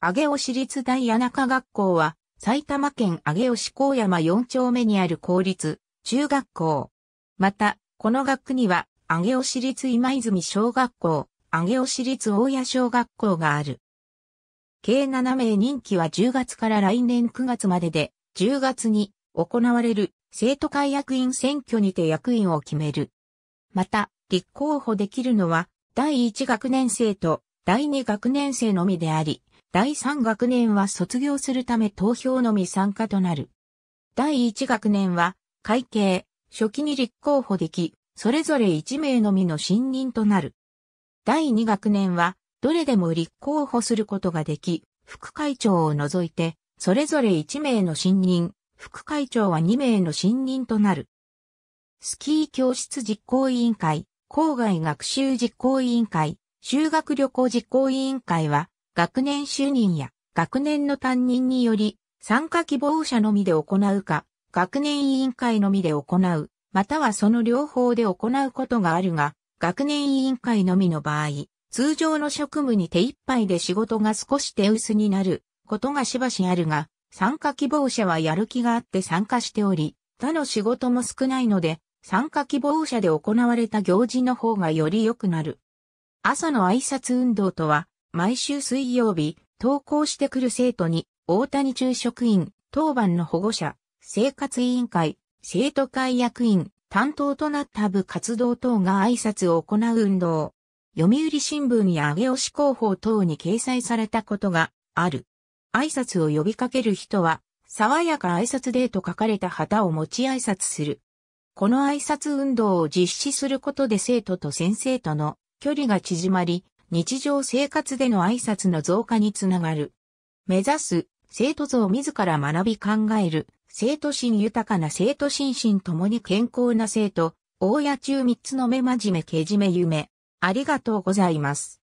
上尾市立大谷中学校は、埼玉県上尾市高山4丁目にある公立、中学校。また、この学区には、上尾市立今泉小学校、上尾市立大谷小学校がある。計7名任期は10月から来年9月までで、10月に行われる生徒会役員選挙にて役員を決める。また、立候補できるのは、第1学年生と第2学年生のみであり、第3学年は卒業するため投票のみ参加となる。第1学年は会計、初期に立候補でき、それぞれ1名のみの新任となる。第2学年は、どれでも立候補することができ、副会長を除いて、それぞれ1名の新任、副会長は2名の新任となる。スキー教室実行委員会、郊外学習実行委員会、修学旅行実行委員会は、学年就任や学年の担任により、参加希望者のみで行うか、学年委員会のみで行う、またはその両方で行うことがあるが、学年委員会のみの場合、通常の職務に手一杯で仕事が少し手薄になることがしばしあるが、参加希望者はやる気があって参加しており、他の仕事も少ないので、参加希望者で行われた行事の方がより良くなる。朝の挨拶運動とは、毎週水曜日、登校してくる生徒に、大谷中職員、当番の保護者、生活委員会、生徒会役員、担当となった部活動等が挨拶を行う運動。読売新聞や上尾市広報等に掲載されたことがある。挨拶を呼びかける人は、爽やか挨拶デーと書かれた旗を持ち挨拶する。この挨拶運動を実施することで生徒と先生との距離が縮まり、日常生活での挨拶の増加につながる。目指す、生徒像自ら学び考える、生徒心豊かな生徒心身ともに健康な生徒、大家中三つの目真面目けじめ夢。ありがとうございます。